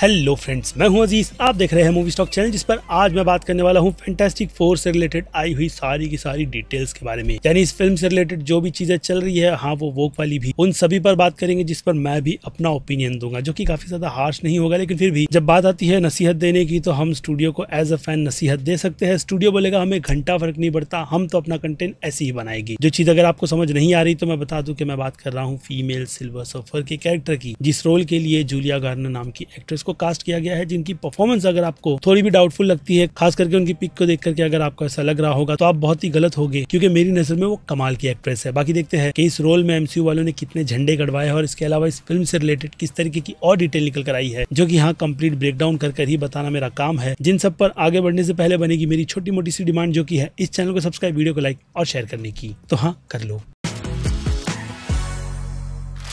Hello friends मैं हूं अजीज आप देख रहे हैं मूवी स्टॉक चैनल जिस पर आज मैं बात करने वाला हूं फैंटास्टिक फोर से रिलेटेड आई हुई सारी की सारी डिटेल्स के बारे में यानी इस फिल्म से रिलेटेड जो भी चीजें चल रही है हाँ वो वोक वाली भी उन सभी पर बात करेंगे जिस पर मैं भी अपना ओपिनियन दूंगा जो की काफी ज्यादा हार्श नहीं होगा लेकिन फिर भी जब बात आती है नसीहत देने की तो हम स्टूडियो को एज अ फैन नसीहत दे सकते हैं स्टूडियो बोलेगा हमें घंटा फर्क नहीं पड़ता हम तो अपना कंटेंट ऐसी ही बनाएगी जो चीज अगर आपको समझ नहीं आ रही तो मैं बता दू की मैं बात कर रहा हूँ फीमेल सिल्वर सफर के कैरेक्टर की जिस रोल के लिए जूलिया गार्नर नाम की एक्ट्रेस को को कास्ट किया गया है जिनकी परफॉर्मेंस अगर आपको थोड़ी भी डाउटफुल लगती है खास करके उनकी पिक को देख करके अगर आपको ऐसा लग रहा होगा तो आप बहुत ही गलत होगी क्योंकि मेरी नजर में वो कमाल की एक्ट्रेस है बाकी देखते हैं कि इस रोल में एमसीयू वालों ने कितने झंडे गढ़वाए और इसके अलावा इस फिल्म से रिलेटेड किस तरीके की और डिटेल निकल कर आई है जो की यहाँ कम्प्लीट ब्रेक डाउन कर ही बताना मेरा काम है जिन सब पर आगे बढ़ने से पहले बनेगी मेरी छोटी मोटी सी डिमांड जो की है इस चैनल को सब्सक्राइब वीडियो को लाइक और शेयर करने की तो हाँ कर लो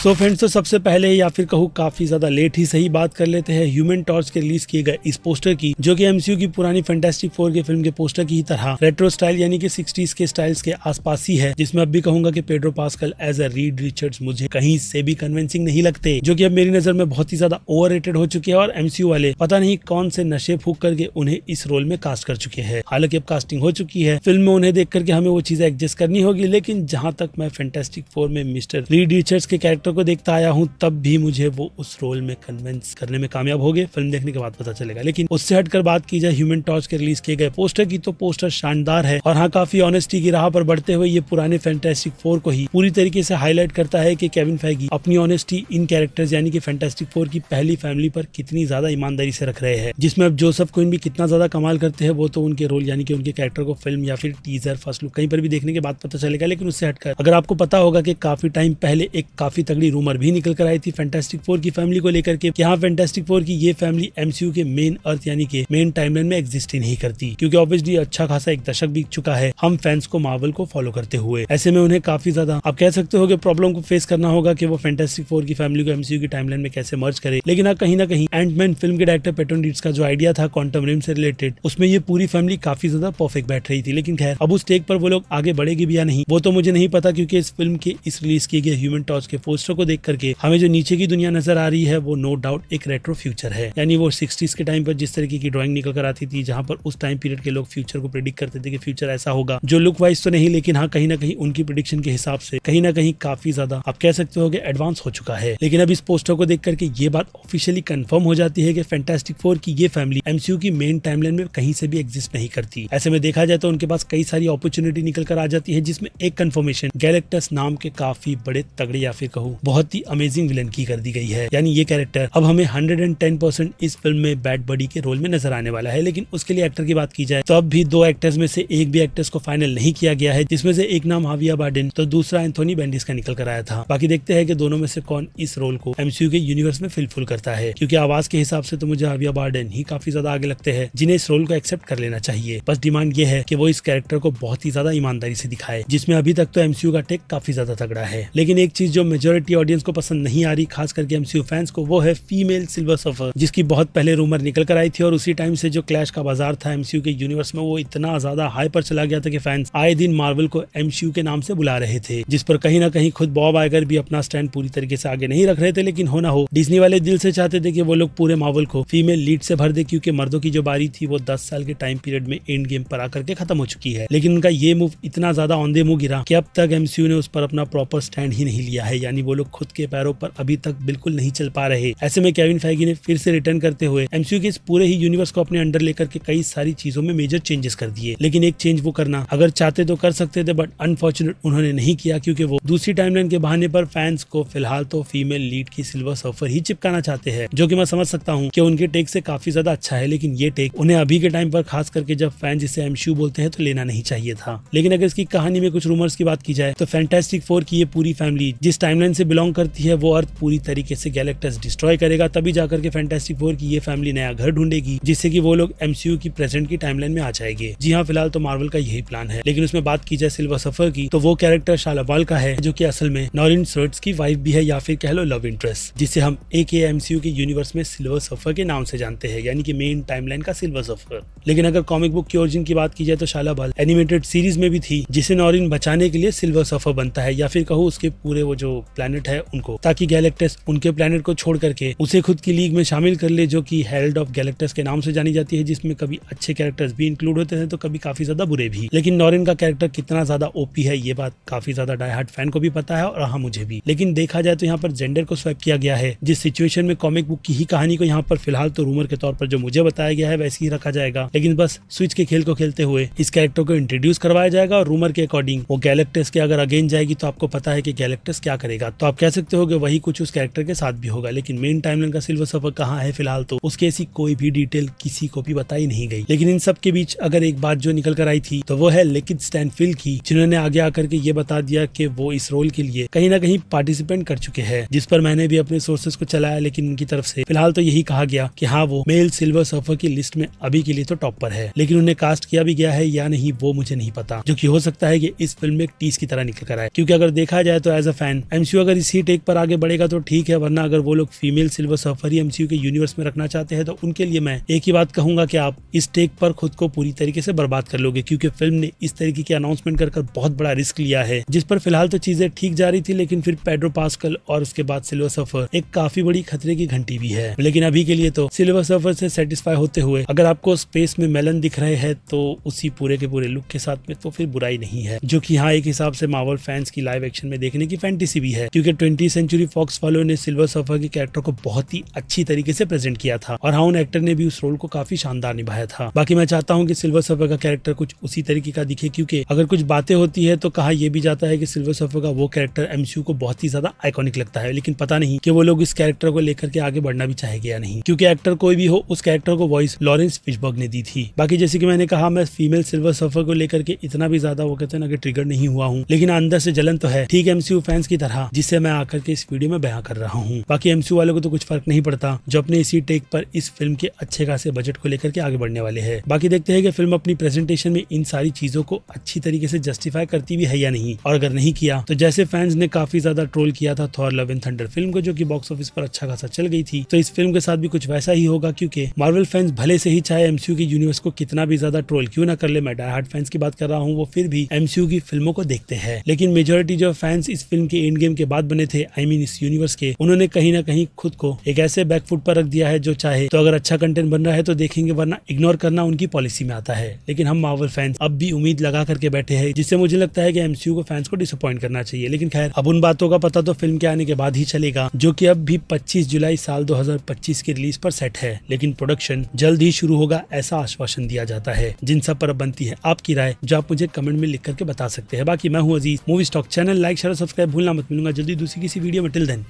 सो फ्रेंड्स तो सबसे पहले या फिर कहूँ काफी ज्यादा लेट ही सही बात कर लेते हैं ह्यूमन टॉर्च के रिलीज किए गए इस पोस्टर की जो कि एमसीयू की पुरानी फैंटेस्टिक फोर के फिल्म के पोस्टर की ही तरह रेट्रो स्टाइल यानी कि सिक्सटीज के स्टाइल्स के आसपास ही है जिसमें अब भी कहूंगा कि Pedro Pascal as a Reed Richard मुझे कहीं से भी कन्विंसिंग नहीं लगते जो की अब मेरी नजर में बहुत ही ज्यादा ओवर हो चुके हैं और एमसीयू वाले पता नहीं कौन से नशे फूक करके उन्हें इस रोल में कास्ट कर चुके हैं हालांकि अब कास्टिंग हो चुकी है फिल्म में उन्हें देख करके हमें वो चीजें एडजस्ट करनी होगी लेकिन जहां तक मैं फैंटेस्टिक फोर में मिस्टर रीड रिचर्ड्स के कैरेक्टर को देखता आया हूँ तब भी मुझे वो उस रोल में कन्विंस करने में कामयाब हो गए फिल्म देखने के बाद पता चलेगा लेकिन उससे हटकर बात की जाए ह्यूमन टॉर्च के रिलीज किए गए पोस्टर की तो पोस्टर शानदार है और हाँ काफी ऑनेस्टी की राह पर बढ़ते हुए ये पुराने फैंटेस्टिक फोर को ही पूरी तरीके से हाईलाइट करता है की केविन फैगी अपनी ऑनेस्टी इन कैरेक्टर्स यानी कि फैंटेस्टिक फोर की पहली फैमिली पर कितनी ज्यादा ईमानदारी से रख रहे हैं जिसमें अब जोसफ क्विन भी कितना ज्यादा कमाल करते हैं वो तो उनके रोल यानी कि उनके कैरेक्टर को फिल्म या फिर टीजर फर्स्ट लुक कहीं पर भी देखने के बाद पता चलेगा लेकिन उससे हटकर अगर आपको पता होगा कि काफी टाइम पहले एक काफी तक तगड़ी रूमर भी निकल कर आई थी फैंटेस्टिक फोर की फैमिली को लेकर के यहाँ फैंटेस्टिक फोर की ये फैमिली एमसीयू के मेन अर्थ यानी के मेन टाइमलाइन में एग्जिस्ट ही नहीं करती क्योंकि ऑब्वियसली अच्छा खासा एक दशक बीत चुका है हम फैंस को मार्वल को फॉलो करते हुए ऐसे में उन्हें काफी ज्यादा आप कह सकते हो कि प्रॉब्लम को फेस करना होगा कि वो फैंटेस्टिक फोर की फैमिली को एमसीयू की टाइमलाइन में कैसे मर्ज करे लेकिन हाँ, कहीं ना कहीं एंडमैन फिल्म के डायरेक्टर पेटोन डीट्स का जो आइडिया था क्वांटम रिम से रिलेटेड उसमें ये पूरी फैमिली काफी ज्यादा परफेक्ट बैठ रही थी लेकिन खैर अब उस टेक पर वो लोग आगे बढ़ेगी भी या नहीं वो तो मुझे नहीं पता क्योंकि इस फिल्म के इस रिलीज किए गए ह्यूमन टॉर्च के पोस्ट पिक्चर्स को देख करके हमें जो नीचे की दुनिया नजर आ रही है वो नो डाउट एक रेट्रो फ्यूचर है यानी वो सिक्सटीज के टाइम पर जिस तरीके की ड्रॉइंग निकल कर आती थी जहाँ पर उस टाइम पीरियड के लोग फ्यूचर को प्रिडिक्ट करते थे कि फ्यूचर ऐसा होगा जो लुक वाइज तो नहीं लेकिन हाँ कहीं ना कहीं उनकी प्रिडिक्शन के हिसाब से कहीं ना कहीं काफी ज्यादा आप कह सकते हो कि एडवांस हो चुका है लेकिन अब इस पोस्टर को देख करके ये बात ऑफिशियली कंफर्म हो जाती है कि फैंटेस्टिक फोर की ये फैमिली एमसीयू की मेन टाइमलाइन में कहीं से भी एग्जिस्ट नहीं करती ऐसे में देखा जाए तो उनके पास कई सारी अपॉर्चुनिटी निकल कर आ जाती है जिसमें एक कंफर्मेशन गैलेक्टस नाम के काफी बड़े तगड़े या फिर कहूँ बहुत ही अमेजिंग विलन की कर दी गई है यानी ये कैरेक्टर अब हमें हंड्रेड एंड टेन परसेंट इस फिल्म में बैड बडी के रोल में नजर आने वाला है लेकिन उसके लिए एक्टर की बात की जाए तो अब भी दो एक्टर्स में से एक भी एक्टर्स को फाइनल नहीं किया गया है जिसमें से एक नाम हाविया बार्डन तो दूसरा एंथोनी बैंडिस का निकल कर आया था बाकी देखते हैं कि दोनों में से कौन इस रोल को एमसीयू के यूनिवर्स में फिलफुल करता है क्योंकि आवाज के हिसाब से तो मुझे हाविया बार्डन ही काफी ज्यादा आगे लगते हैं जिन्हें इस रोल को एक्सेप्ट कर लेना चाहिए बस डिमांड ये है कि वो इस कैरेक्टर को बहुत ही ज्यादा ईमानदारी से दिखाए जिसमें अभी तक तो एमसीयू का टेक काफी ज्यादा तगड़ा है लेकिन एक चीज जो मेजोरिटी मेजोरिटी ऑडियंस को पसंद नहीं आ रही खास करके एमसीयू फैंस को वो है फीमेल सिल्वर सफर जिसकी बहुत पहले रूमर निकल कर आई थी और उसी टाइम से जो क्लैश का बाजार था एमसीयू के यूनिवर्स में वो इतना ज्यादा हाई पर चला गया था कि फैंस आए दिन मार्वल को एमसीयू के नाम से बुला रहे थे जिस पर कहीं ना कहीं खुद बॉब आयगर भी अपना स्टैंड पूरी तरीके से आगे नहीं रख रहे थे लेकिन होना हो डिजनी वाले दिल से चाहते थे कि वो लोग पूरे मार्वल को फीमेल लीड से भर दे क्योंकि मर्दों की जो बारी थी वो दस साल के टाइम पीरियड में एंड गेम पर आकर के खत्म हो चुकी है लेकिन उनका ये मूव इतना ज्यादा ऑन दे मुंह गिरा कि अब तक एमसीयू ने उस पर अपना प्रॉपर स्टैंड ही नहीं लिया है यानी वो लोग खुद के पैरों पर अभी तक बिल्कुल नहीं चल पा रहे ऐसे में केविन फैगी ने फिर से रिटर्न करते हुए एमसीयू के इस पूरे ही यूनिवर्स को अपने अंडर लेकर के कई सारी चीजों में मेजर चेंजेस कर दिए लेकिन एक चेंज वो करना अगर चाहते तो कर सकते थे बट अनफॉर्चुनेट उन्होंने नहीं किया क्योंकि वो दूसरी टाइमलाइन के बहाने पर फैंस को फिलहाल तो फीमेल लीड की सिल्वर सफर ही चिपकाना चाहते हैं जो कि मैं समझ सकता हूँ कि उनके टेक से काफी ज्यादा अच्छा है लेकिन ये टेक उन्हें अभी के टाइम पर खास करके जब फैंस इसे एमसीयू बोलते हैं तो लेना नहीं चाहिए था लेकिन अगर इसकी कहानी में कुछ रूमर्स की बात की जाए तो फैंटेस्टिक फोर की ये पूरी फैमिली जिस टाइमलाइन से बिलोंग करती है वो अर्थ पूरी तरीके से गैलेक्टस डिस्ट्रॉय करेगा तभी जाकर के फैंटेस्टिक फोर की ये फैमिली नया घर ढूंढेगी जिससे की वो लोग एमसीयू की प्रेजेंट की टाइमलाइन में आ जाएगी जी हाँ फिलहाल तो मार्वल का यही प्लान है लेकिन उसमें बात की जाए सिल्वर सफर की तो वो कैरेक्टर शालावाल का है जो की असल में नॉरिन सर्ट्स की वाइफ भी है या फिर कह लो लव इंटरेस्ट जिसे हम ए के एमसीयू के यूनिवर्स में सिल्वर सफर के नाम से जानते हैं यानी कि मेन टाइमलाइन का सिल्वर सफर लेकिन अगर कॉमिक बुक की ओरिजिन की बात की जाए तो शालाबाल एनिमेटेड सीरीज में भी थी जिसे नॉरिन बचाने के लिए सिल्वर सफर बनता है या फिर कहो उसके पूरे वो जो प्लान प्लेनेट है उनको ताकि गैलेक्टस उनके प्लेनेट को छोड़ करके उसे खुद की लीग में शामिल कर ले जो की हेल्ड ऑफ गैलेक्टस के नाम से जानी जाती है जिसमें कभी अच्छे कैरेक्टर्स भी इंक्लूड होते हैं तो कभी काफी ज्यादा बुरे भी लेकिन नॉरिन का कैरेक्टर कितना ज्यादा ओपी है ये बात काफी ज्यादा डाई हार्ट फैन को भी पता है और हाँ मुझे भी लेकिन देखा जाए तो यहाँ पर जेंडर को स्वैप किया गया है जिस सिचुएशन में कॉमिक बुक की ही कहानी को यहाँ पर फिलहाल तो रूमर के तौर पर जो मुझे बताया गया है वैसे ही रखा जाएगा लेकिन बस स्विच के खेल को खेलते हुए इस कैरेक्टर को इंट्रोड्यूस करवाया जाएगा और रूमर के अकॉर्डिंग वो गैलेक्टस के अगर अगेन जाएगी तो आपको पता है की गैलेक्टस क्या करेगा तो आप कह सकते हो कि वही कुछ उस कैरेक्टर के साथ भी होगा लेकिन मेन टाइमलाइन का सिल्वर सफर कहाँ है फिलहाल तो उसके ऐसी कोई भी डिटेल किसी को भी बताई नहीं गई लेकिन इन सब के बीच अगर एक बात जो निकल कर आई थी तो वो है लेकिन स्टैनफिल की जिन्होंने आगे आकर के ये बता दिया कि वो इस रोल के लिए कहीं ना कहीं पार्टिसिपेंट कर चुके हैं जिस पर मैंने भी अपने सोर्सेस को चलाया लेकिन उनकी तरफ से फिलहाल तो यही कहा गया कि हाँ वो मेल सिल्वर सफर की लिस्ट में अभी के लिए तो टॉप पर है लेकिन उन्हें कास्ट किया भी गया है या नहीं वो मुझे नहीं पता जो की हो सकता है की इस फिल्म में टीस की तरह निकल कर आए क्यूँकी अगर देखा जाए तो एज अ फैन एमसीयू अगर अगर इसी टेक पर आगे बढ़ेगा तो ठीक है वरना अगर वो लोग फीमेल सिल्वर सफर ही एमसीयू के यूनिवर्स में रखना चाहते हैं तो उनके लिए मैं एक ही बात कहूंगा कि आप इस टेक पर खुद को पूरी तरीके से बर्बाद कर लोगे क्योंकि फिल्म ने इस तरीके की अनाउंसमेंट कर, कर बहुत बड़ा रिस्क लिया है जिस पर फिलहाल तो चीजें ठीक जा रही थी लेकिन फिर पेड्रो पास्कल और उसके बाद सिल्वर सफर एक काफी बड़ी खतरे की घंटी भी है लेकिन अभी के लिए तो सिल्वर सफर से सेटिस्फाई होते हुए अगर आपको स्पेस में मेलन दिख रहे हैं तो उसी पूरे के पूरे लुक के साथ में तो फिर बुराई नहीं है जो की हाँ एक हिसाब से मावल फैंस की लाइव एक्शन में देखने की फैंटेसी भी है क्योंकि ट्वेंटी सेंचुरी फॉक्स वालों ने सिल्वर सफर के कैरेक्टर को बहुत ही अच्छी तरीके से प्रेजेंट किया था और हाउन एक्टर ने भी उस रोल को काफी शानदार निभाया था बाकी मैं चाहता हूँ की सिल्वर सफर का कैरेक्टर कुछ उसी तरीके का दिखे क्यूँकी अगर कुछ बातें होती है तो कहा यह भी जाता है की सिल्वर सफर का वो कैरेक्टर एमसीयू को बहुत ही ज्यादा आइकोनिक लगता है लेकिन पता नहीं की वो लोग इस कैरेक्टर को लेकर के आगे बढ़ना भी चाहेंगे या नहीं क्यूँकी एक्टर कोई भी हो उस कैरेक्टर को वॉइस लॉरेंस फिशबर्ग ने दी थी बाकी जैसे की मैंने कहा मैं फीमेल सिल्वर सफर को लेकर के इतना भी ज्यादा वो कहते हैं ना कि ट्रिगर नहीं हुआ हूँ लेकिन अंदर से जलन तो है ठीक एमसीयू फैंस की तरह जिस जिसे मैं आकर के इस वीडियो में बयां कर रहा हूँ बाकी एमसीयू वालों को तो कुछ फर्क नहीं पड़ता जो अपने इसी टेक पर इस फिल्म के अच्छे खासे बजट को लेकर के आगे बढ़ने वाले है बाकी देखते है कि फिल्म अपनी प्रेजेंटेशन में इन सारी चीजों को अच्छी तरीके से जस्टिफाई करती भी है या नहीं और अगर नहीं किया तो जैसे फैंस ने काफी ज्यादा ट्रोल किया था Thor Love and Thunder film को जो की बॉक्स ऑफिस पर अच्छा खासा चल गई थी तो इस फिल्म के साथ भी कुछ वैसा ही होगा क्योंकि मार्वल फैंस भले से ही चाहे एमसीयू की यूनिवर्स को कितना भी ज्यादा ट्रोल क्यों ना कर ले मैं डाय हार्ट फैंस की बात कर रहा हूँ वो फिर भी एमसीयू की फिल्मों को देखते हैं लेकिन मेजोरिटी जो फैंस इस फिल्म के एंड गेम के बाद बाद बने थे आई मीन इस यूनिवर्स के उन्होंने कहीं ना कहीं खुद को एक ऐसे बैकफुट पर रख दिया है जो चाहे तो अगर अच्छा कंटेंट बन रहा है तो देखेंगे वरना इग्नोर करना उनकी पॉलिसी में आता है लेकिन हम मावल फैंस अब भी उम्मीद लगा करके बैठे हैं जिससे मुझे लगता है कि एमसीयू को फैंस को डिसअपॉइंट करना चाहिए लेकिन खैर अब उन बातों का पता तो फिल्म के आने के बाद ही चलेगा जो की अब भी पच्चीस जुलाई साल दो की रिलीज पर सेट है लेकिन प्रोडक्शन जल्द ही शुरू होगा ऐसा आश्वासन दिया जाता है जिन सब पर बनती है आपकी राय जो आप मुझे कमेंट में लिख करके बता सकते हैं बाकी मैं हूँ Aziz movie stock channel like share subscribe भूलना मत मिलूंगा मिलती दूसरी किसी वीडियो में till then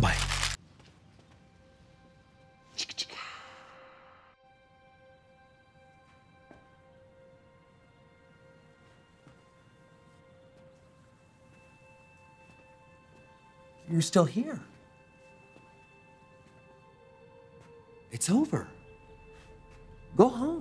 bye You're still here. It's over. Go home.